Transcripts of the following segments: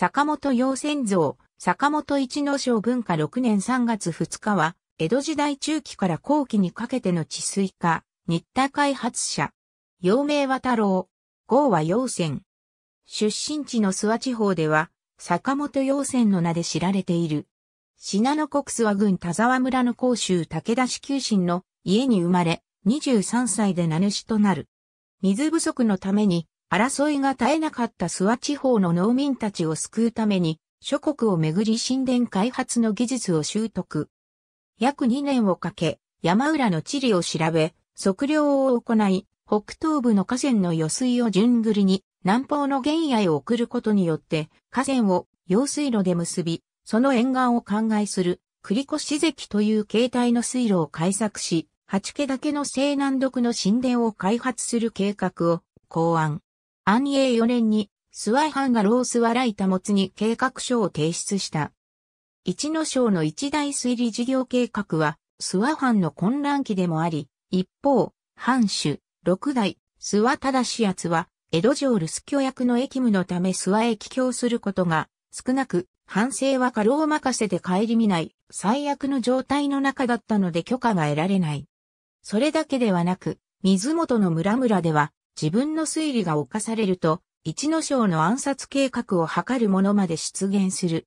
坂本陽泉像、坂本一之章文化6年3月2日は、江戸時代中期から後期にかけての治水化、日田開発者。陽明和太郎、号は陽泉。出身地の諏訪地方では、坂本陽泉の名で知られている。信濃国諏訪郡田沢村の甲州武田市旧心の家に生まれ、23歳で名主となる。水不足のために争いが絶えなかった諏訪地方の農民たちを救うために、諸国をめぐり神殿開発の技術を習得。約2年をかけ、山浦の地理を調べ、測量を行い、北東部の河川の余水を順繰りに南方の原野へ送ることによって河川を用水路で結び、その沿岸を灌漑する栗越関という形態の水路を開削し、八家岳の西南独の神殿を開発する計画を考案。安永4年に、諏訪藩がロースワライタモツに計画書を提出した。一の章の一大推理事業計画は、諏訪藩の混乱期でもあり、一方、藩主、六代、諏訪忠奴は、江戸城留守居役の役務のため諏訪へ帰郷することが、少なく、反省は過労任せで帰り見ない、最悪の状態の中だったので許可が得られない。それだけではなく、水元の村々では、自分の推理が犯されると、一の章の暗殺計画を図る者まで出現する。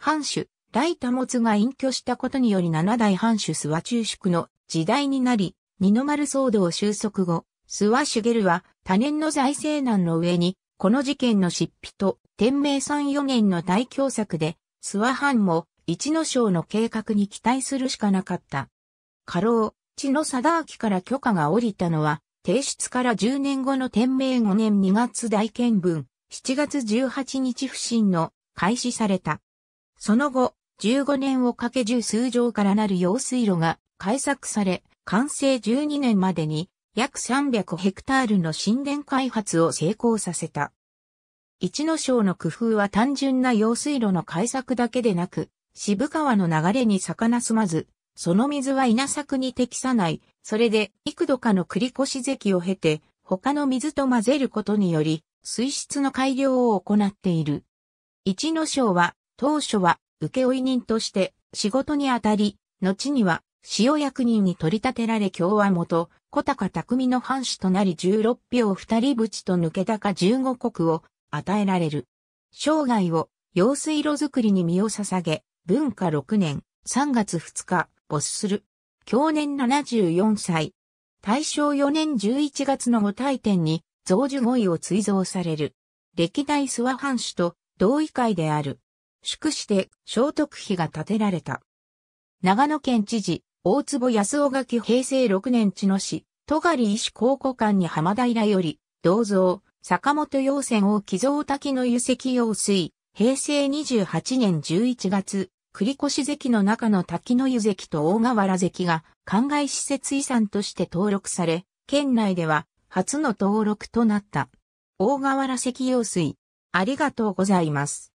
藩主、大多物が隠居したことにより七代藩主諏訪中宿の時代になり、二の丸騒動収束後、諏訪茂は多年の財政難の上に、この事件の執筆と、天明三四年の大凶作で、諏訪藩も一の章の計画に期待するしかなかった。過労、地の貞明から許可が下りたのは、提出から10年後の天明5年2月大見分、7月18日不審の開始された。その後、15年をかけ十数畳からなる用水路が開削され、完成12年までに約300ヘクタールの神殿開発を成功させた。一の章の工夫は単純な用水路の開削だけでなく、渋川の流れに逆なすまず、その水は稲作に適さない。それで、幾度かの繰越堰を経て、他の水と混ぜることにより、水質の改良を行っている。一の章は、当初は、請負人として仕事にあたり、後には、塩役人に取り立てられ共和元、小高匠の藩主となり16票二人淵と抜け高15国を与えられる。生涯を用水路作りに身を捧げ、文化6年3月2日、没する。去年74歳。大正4年11月の五大典に、増寿語彙を追贈される。歴代諏訪藩主と同意会である。祝して聖徳碑が建てられた。長野県知事、大坪康夫が平成6年知の市、戸狩医師考古館に浜平より、銅像、坂本陽線を寄贈滝の油石用水、平成28年11月、繰越関の中の滝の湯関と大河原関が、灌漑施設遺産として登録され、県内では初の登録となった。大河原関用水。ありがとうございます。